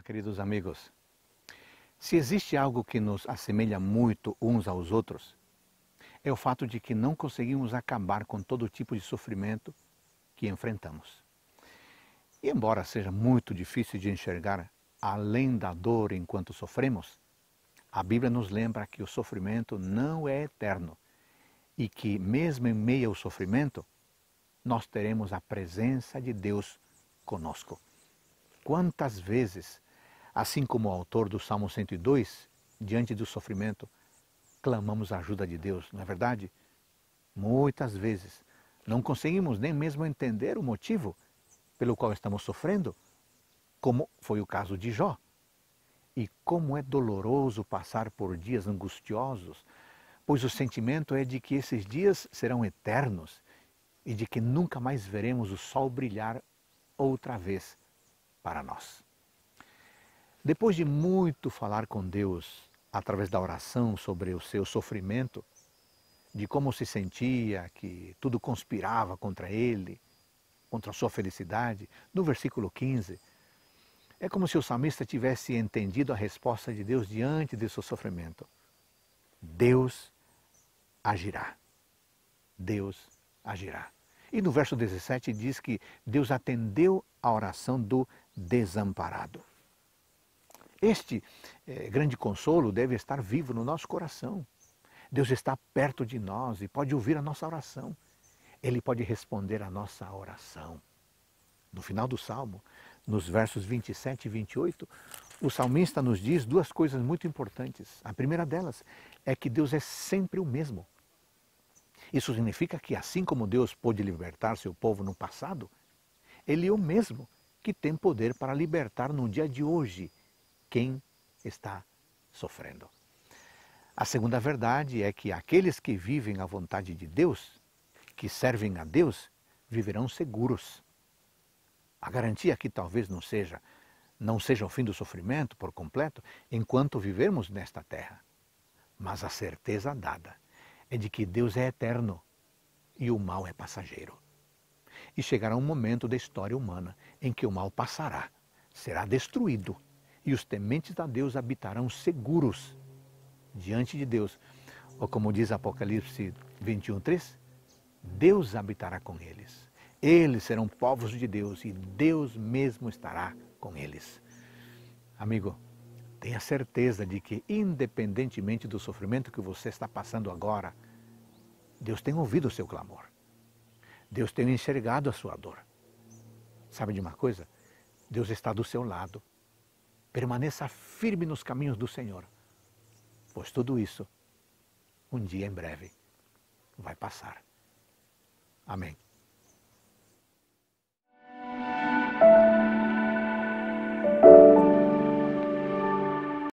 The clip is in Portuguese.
Olá, queridos amigos. Se existe algo que nos assemelha muito uns aos outros, é o fato de que não conseguimos acabar com todo tipo de sofrimento que enfrentamos. E embora seja muito difícil de enxergar além da dor enquanto sofremos, a Bíblia nos lembra que o sofrimento não é eterno e que, mesmo em meio ao sofrimento, nós teremos a presença de Deus conosco. Quantas vezes Assim como o autor do Salmo 102, diante do sofrimento, clamamos a ajuda de Deus, não é verdade? Muitas vezes não conseguimos nem mesmo entender o motivo pelo qual estamos sofrendo, como foi o caso de Jó. E como é doloroso passar por dias angustiosos, pois o sentimento é de que esses dias serão eternos e de que nunca mais veremos o sol brilhar outra vez para nós. Depois de muito falar com Deus através da oração sobre o seu sofrimento, de como se sentia, que tudo conspirava contra ele, contra a sua felicidade, no versículo 15, é como se o salmista tivesse entendido a resposta de Deus diante de seu sofrimento. Deus agirá. Deus agirá. E no verso 17 diz que Deus atendeu a oração do desamparado. Este eh, grande consolo deve estar vivo no nosso coração. Deus está perto de nós e pode ouvir a nossa oração. Ele pode responder a nossa oração. No final do salmo, nos versos 27 e 28, o salmista nos diz duas coisas muito importantes. A primeira delas é que Deus é sempre o mesmo. Isso significa que, assim como Deus pôde libertar seu povo no passado, Ele é o mesmo que tem poder para libertar no dia de hoje quem está sofrendo. A segunda verdade é que aqueles que vivem à vontade de Deus, que servem a Deus, viverão seguros. A garantia que talvez não seja não seja o fim do sofrimento por completo enquanto vivermos nesta terra. Mas a certeza dada é de que Deus é eterno e o mal é passageiro. E chegará um momento da história humana em que o mal passará, será destruído e os tementes a Deus habitarão seguros diante de Deus. Ou como diz Apocalipse 21:3, Deus habitará com eles. Eles serão povos de Deus e Deus mesmo estará com eles. Amigo, tenha certeza de que independentemente do sofrimento que você está passando agora, Deus tem ouvido o seu clamor. Deus tem enxergado a sua dor. Sabe de uma coisa? Deus está do seu lado Permaneça firme nos caminhos do Senhor, pois tudo isso, um dia em breve, vai passar. Amém.